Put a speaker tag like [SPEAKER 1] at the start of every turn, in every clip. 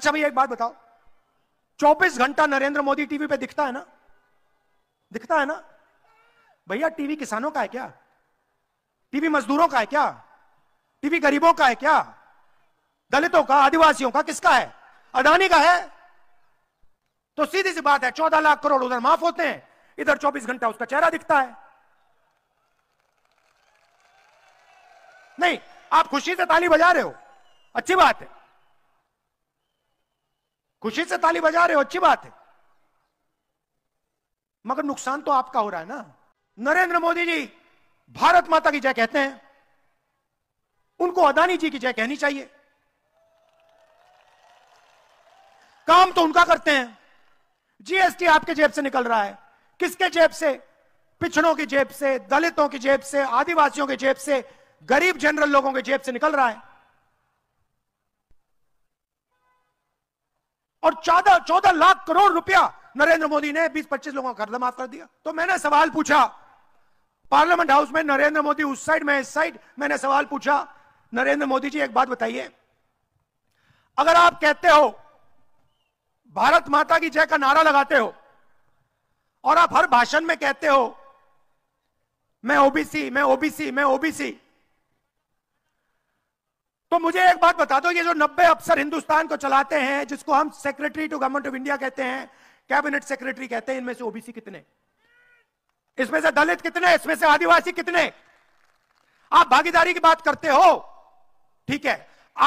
[SPEAKER 1] अच्छा भैया एक बात बताओ 24 घंटा नरेंद्र मोदी टीवी पे दिखता है ना दिखता है ना भैया टीवी किसानों का है क्या टीवी मजदूरों का है क्या टीवी गरीबों का है क्या दलितों का आदिवासियों का किसका है अडानी का है तो सीधी सी बात है चौदह लाख करोड़ उधर माफ होते हैं इधर चौबीस घंटा उसका चेहरा दिखता है नहीं आप खुशी से ताली बजा रहे हो अच्छी बात है खुशी से ताली बजा रहे हो अच्छी बात है मगर नुकसान तो आपका हो रहा है ना नरेंद्र मोदी जी भारत माता की जय कहते हैं उनको अदानी जी की जय कहनी चाहिए काम तो उनका करते हैं जीएसटी आपके जेब से निकल रहा है किसके जेब से पिछड़ों की जेब से दलितों की जेब से आदिवासियों की जेब से गरीब जनरल लोगों के जेब से निकल रहा है और चौदह चौदह लाख करोड़ रुपया नरेंद्र मोदी ने बीस पच्चीस लोगों का कर्जा माफ कर दिया तो मैंने सवाल पूछा पार्लियामेंट हाउस में नरेंद्र मोदी उस साइड में इस साइड मैंने सवाल पूछा नरेंद्र मोदी जी एक बात बताइए अगर आप कहते हो भारत माता की जय का नारा लगाते हो और आप हर भाषण में कहते हो मैं ओबीसी मैं ओबीसी मैं ओबीसी तो मुझे एक बात बता दो ये जो नब्बे अफसर हिंदुस्तान को चलाते हैं जिसको हम secretary to government of India कहते हैं कैबिनेट सेक्रेटरी कहते हैं इनमें से ओबीसी कितने इसमें से दलित कितने इसमें से आदिवासी कितने आप भागीदारी की बात करते हो ठीक है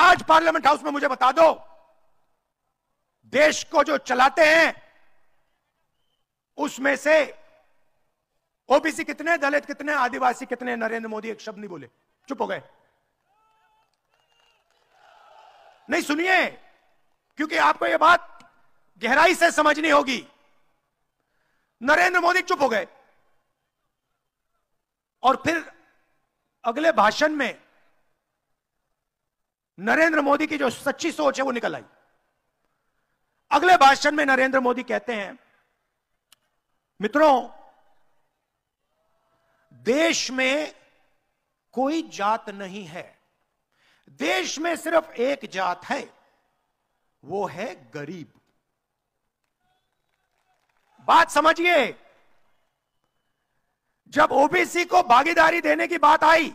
[SPEAKER 1] आज पार्लियामेंट हाउस में मुझे बता दो देश को जो चलाते हैं उसमें से ओबीसी कितने दलित कितने आदिवासी कितने नरेंद्र मोदी एक शब्द नहीं बोले चुप हो गए नहीं सुनिए क्योंकि आपको यह बात गहराई से समझनी होगी नरेंद्र मोदी चुप हो गए और फिर अगले भाषण में नरेंद्र मोदी की जो सच्ची सोच है वो निकल आई अगले भाषण में नरेंद्र मोदी कहते हैं मित्रों देश में कोई जात नहीं है देश में सिर्फ एक जात है वो है गरीब बात समझिए जब ओबीसी को भागीदारी देने की बात आई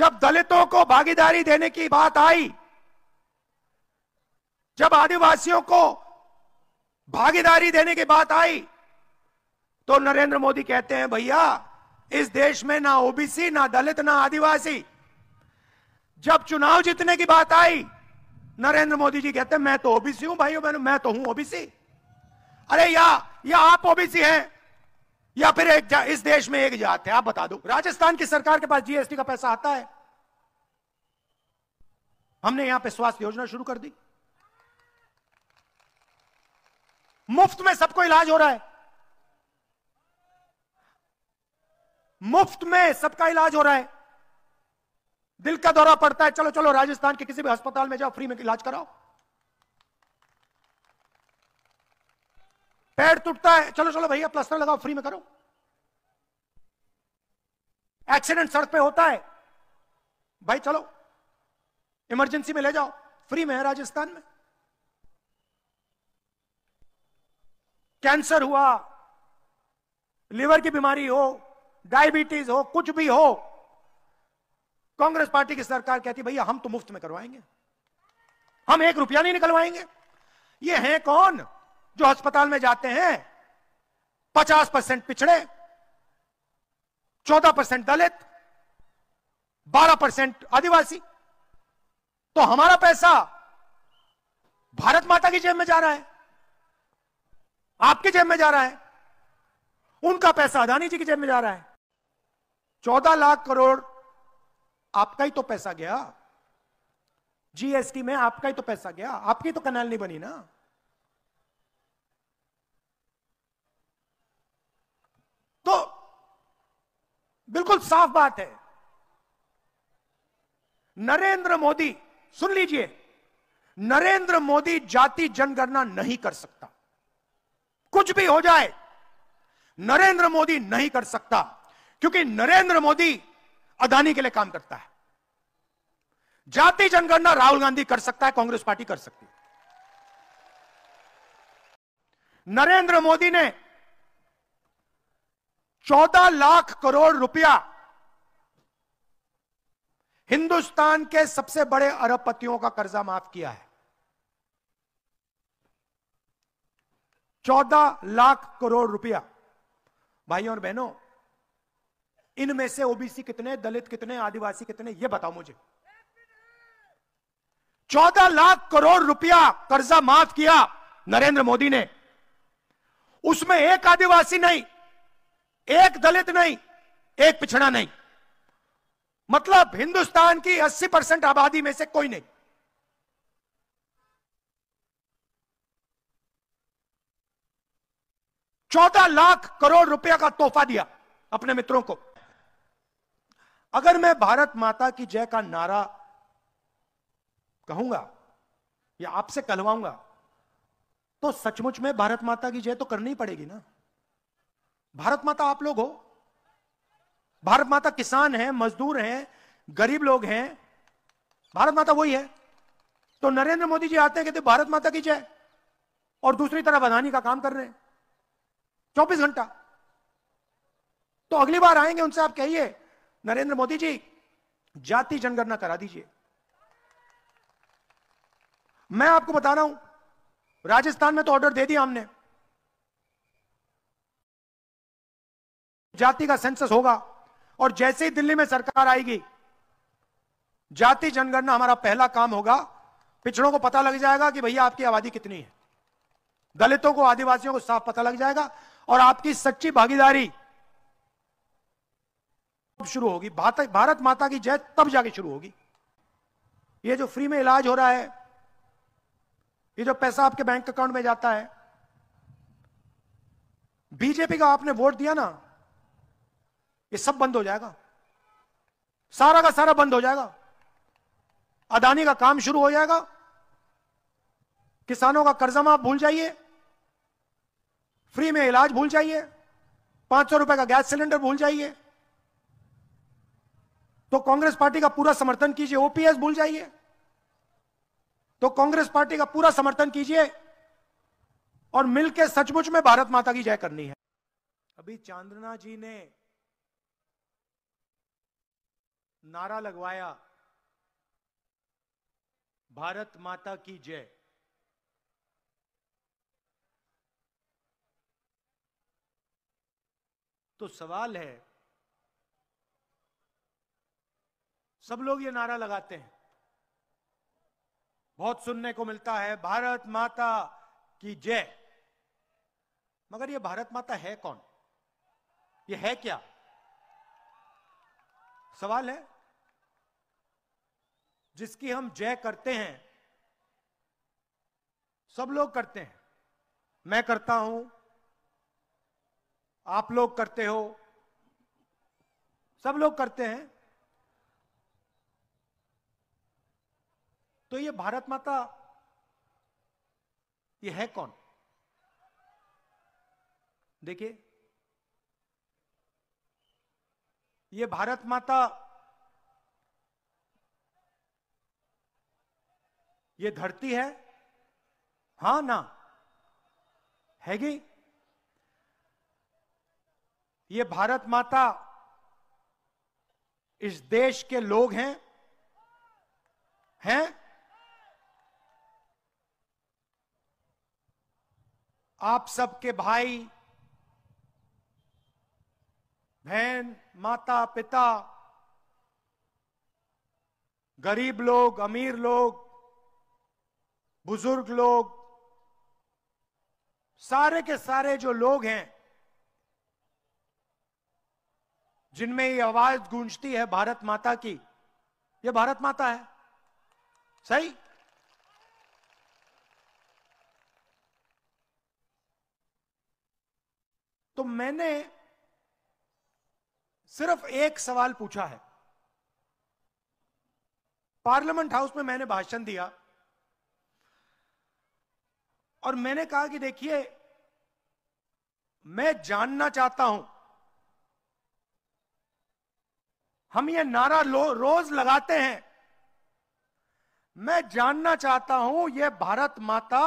[SPEAKER 1] जब दलितों को भागीदारी देने की बात आई जब आदिवासियों को भागीदारी देने की बात आई तो नरेंद्र मोदी कहते हैं भैया इस देश में ना ओबीसी ना दलित ना आदिवासी जब चुनाव जीतने की बात आई नरेंद्र मोदी जी कहते मैं तो ओबीसी हूं भाई मैं तो हूं ओबीसी अरे या या आप ओबीसी हैं या फिर एक जा, इस देश में एक जात है आप बता दो राजस्थान की सरकार के पास जीएसटी का पैसा आता है हमने यहां पे स्वास्थ्य योजना शुरू कर दी मुफ्त में सबको इलाज हो रहा है मुफ्त में सबका इलाज हो रहा है दिल का दौरा पड़ता है चलो चलो राजस्थान के किसी भी अस्पताल में जाओ फ्री में इलाज कराओ पैर टूटता है चलो चलो भैया प्लास्टर लगाओ फ्री में करो एक्सीडेंट सड़क पे होता है भाई चलो इमरजेंसी में ले जाओ फ्री में है राजस्थान में कैंसर हुआ लीवर की बीमारी हो डायबिटीज हो कुछ भी हो कांग्रेस पार्टी की सरकार कहती भैया हम तो मुफ्त में करवाएंगे हम एक रुपया नहीं निकलवाएंगे ये हैं कौन जो अस्पताल में जाते हैं पचास परसेंट पिछड़े चौदह परसेंट दलित बारह परसेंट आदिवासी तो हमारा पैसा भारत माता की जेब में जा रहा है आपकी जेब में जा रहा है उनका पैसा अदानी जी की जेब में जा रहा है चौदह लाख करोड़ आपका ही तो पैसा गया जीएसटी में आपका ही तो पैसा गया आपकी तो कनाल नहीं बनी ना तो बिल्कुल साफ बात है नरेंद्र मोदी सुन लीजिए नरेंद्र मोदी जाति जनगणना नहीं कर सकता कुछ भी हो जाए नरेंद्र मोदी नहीं कर सकता क्योंकि नरेंद्र मोदी अदानी के लिए काम करता है जाति जनगणना राहुल गांधी कर सकता है कांग्रेस पार्टी कर सकती है नरेंद्र मोदी ने 14 लाख करोड़ रुपया हिंदुस्तान के सबसे बड़े अरबपतियों का कर्जा माफ किया है 14 लाख करोड़ रुपया भाइयों और बहनों इनमें से ओबीसी कितने दलित कितने आदिवासी कितने ये बताओ मुझे चौदह लाख करोड़ रुपया कर्जा माफ किया नरेंद्र मोदी ने उसमें एक आदिवासी नहीं एक दलित नहीं एक पिछड़ा नहीं मतलब हिंदुस्तान की 80 परसेंट आबादी में से कोई नहीं चौदह लाख करोड़ रुपया का तोहफा दिया अपने मित्रों को अगर मैं भारत माता की जय का नारा कहूंगा या आपसे कहवाऊंगा तो सचमुच में भारत माता की जय तो करनी पड़ेगी ना भारत माता आप लोग हो भारत माता किसान है मजदूर हैं गरीब लोग हैं भारत माता वही है तो नरेंद्र मोदी जी आते हैं कहते भारत माता की जय और दूसरी तरफ अदानी का काम कर रहे हैं चौबीस घंटा तो अगली बार आएंगे उनसे आप कहिए नरेंद्र मोदी जी जाति जनगणना करा दीजिए मैं आपको बता रहा हूं राजस्थान में तो ऑर्डर दे दिया हमने जाति का सेंसस होगा और जैसे ही दिल्ली में सरकार आएगी जाति जनगणना हमारा पहला काम होगा पिछड़ों को पता लग जाएगा कि भैया आपकी आबादी कितनी है दलितों को आदिवासियों को साफ पता लग जाएगा और आपकी सच्ची भागीदारी शुरू होगी भारत भारत माता की जय तब जाके शुरू होगी ये जो फ्री में इलाज हो रहा है ये जो पैसा आपके बैंक अकाउंट में जाता है बीजेपी का आपने वोट दिया ना ये सब बंद हो जाएगा सारा का सारा बंद हो जाएगा अदानी का काम शुरू हो जाएगा किसानों का कर्जा माफ भूल जाइए फ्री में इलाज भूल जाइए पांच सौ रुपए का गैस सिलेंडर भूल जाइए तो कांग्रेस पार्टी का पूरा समर्थन कीजिए ओपीएस भूल जाइए तो कांग्रेस पार्टी का पूरा समर्थन कीजिए और मिलकर सचमुच में भारत माता की जय करनी है अभी चांदना जी ने नारा लगवाया भारत माता की जय तो सवाल है सब लोग ये नारा लगाते हैं बहुत सुनने को मिलता है भारत माता की जय मगर ये भारत माता है कौन ये है क्या सवाल है जिसकी हम जय करते हैं सब लोग करते हैं मैं करता हूं आप लोग करते हो सब लोग करते हैं तो ये भारत माता ये है कौन देखिए ये भारत माता ये धरती है हां ना हैगी ये भारत माता इस देश के लोग हैं हैं आप सबके भाई बहन माता पिता गरीब लोग अमीर लोग बुजुर्ग लोग सारे के सारे जो लोग हैं जिनमें ये आवाज गूंजती है भारत माता की ये भारत माता है सही तो मैंने सिर्फ एक सवाल पूछा है पार्लियामेंट हाउस में मैंने भाषण दिया और मैंने कहा कि देखिए मैं जानना चाहता हूं हम यह नारा रोज लगाते हैं मैं जानना चाहता हूं यह भारत माता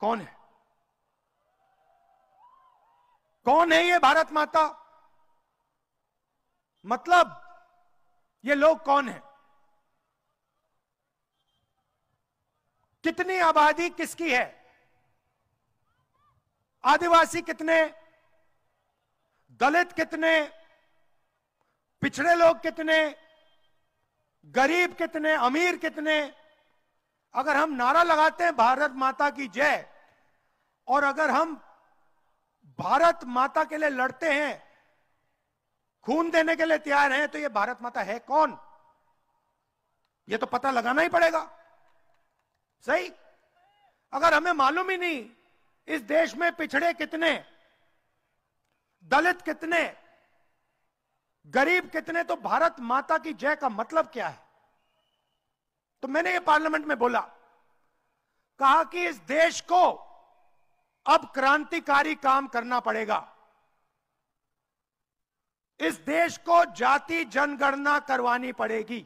[SPEAKER 1] कौन है कौन है ये भारत माता मतलब ये लोग कौन है कितनी आबादी किसकी है आदिवासी कितने दलित कितने पिछड़े लोग कितने गरीब कितने अमीर कितने अगर हम नारा लगाते हैं भारत माता की जय और अगर हम भारत माता के लिए लड़ते हैं खून देने के लिए तैयार हैं तो ये भारत माता है कौन ये तो पता लगाना ही पड़ेगा सही अगर हमें मालूम ही नहीं इस देश में पिछड़े कितने दलित कितने गरीब कितने तो भारत माता की जय का मतलब क्या है तो मैंने ये पार्लियामेंट में बोला कहा कि इस देश को अब क्रांतिकारी काम करना पड़ेगा इस देश को जाति जनगणना करवानी पड़ेगी